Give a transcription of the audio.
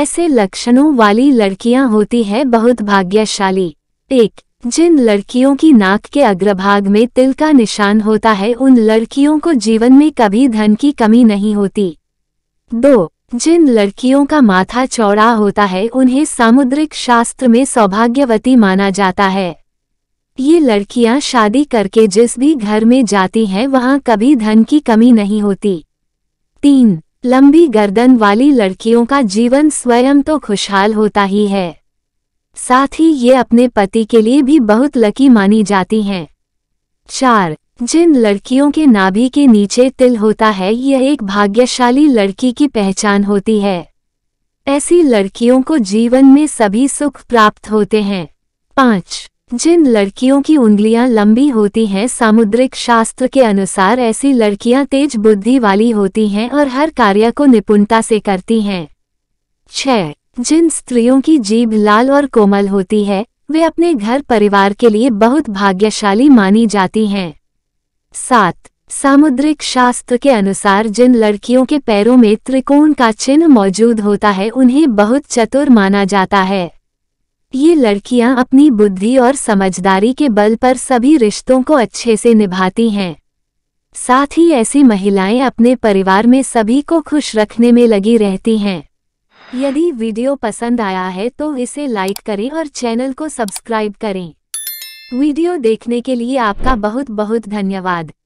ऐसे लक्षणों वाली लड़कियां होती है बहुत भाग्यशाली एक जिन लड़कियों की नाक के अग्रभाग में तिल का निशान होता है उन लड़कियों को जीवन में कभी धन की कमी नहीं होती दो जिन लड़कियों का माथा चौड़ा होता है उन्हें सामुद्रिक शास्त्र में सौभाग्यवती माना जाता है ये लड़कियां शादी करके जिस भी घर में जाती हैं वहां कभी धन की कमी नहीं होती तीन लंबी गर्दन वाली लड़कियों का जीवन स्वयं तो खुशहाल होता ही है साथ ही ये अपने पति के लिए भी बहुत लकी मानी जाती हैं चार जिन लड़कियों के नाभि के नीचे तिल होता है यह एक भाग्यशाली लड़की की पहचान होती है ऐसी लड़कियों को जीवन में सभी सुख प्राप्त होते हैं पाँच जिन लड़कियों की उंगलियां लंबी होती हैं सामुद्रिक शास्त्र के अनुसार ऐसी लड़कियां तेज बुद्धि वाली होती हैं और हर कार्य को निपुणता से करती हैं छह जिन स्त्रियों की जीभ लाल और कोमल होती है वे अपने घर परिवार के लिए बहुत भाग्यशाली मानी जाती हैं सात सामुद्रिक शास्त्र के अनुसार जिन लड़कियों के पैरों में त्रिकोण का चिन्ह मौजूद होता है उन्हें बहुत चतुर माना जाता है ये लड़कियां अपनी बुद्धि और समझदारी के बल पर सभी रिश्तों को अच्छे से निभाती हैं साथ ही ऐसी महिलाएं अपने परिवार में सभी को खुश रखने में लगी रहती हैं यदि वीडियो पसंद आया है तो इसे लाइक करें और चैनल को सब्सक्राइब करें वीडियो देखने के लिए आपका बहुत बहुत धन्यवाद